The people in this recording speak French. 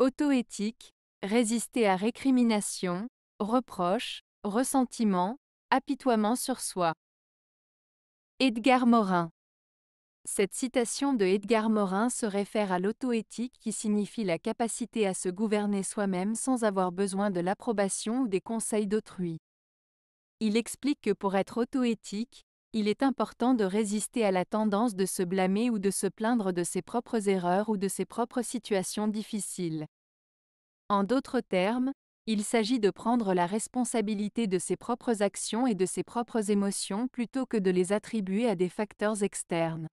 Autoéthique, résister à récrimination, reproche, ressentiment, apitoiement sur soi. Edgar Morin Cette citation de Edgar Morin se réfère à l'autoéthique qui signifie la capacité à se gouverner soi-même sans avoir besoin de l'approbation ou des conseils d'autrui. Il explique que pour être autoéthique, il est important de résister à la tendance de se blâmer ou de se plaindre de ses propres erreurs ou de ses propres situations difficiles. En d'autres termes, il s'agit de prendre la responsabilité de ses propres actions et de ses propres émotions plutôt que de les attribuer à des facteurs externes.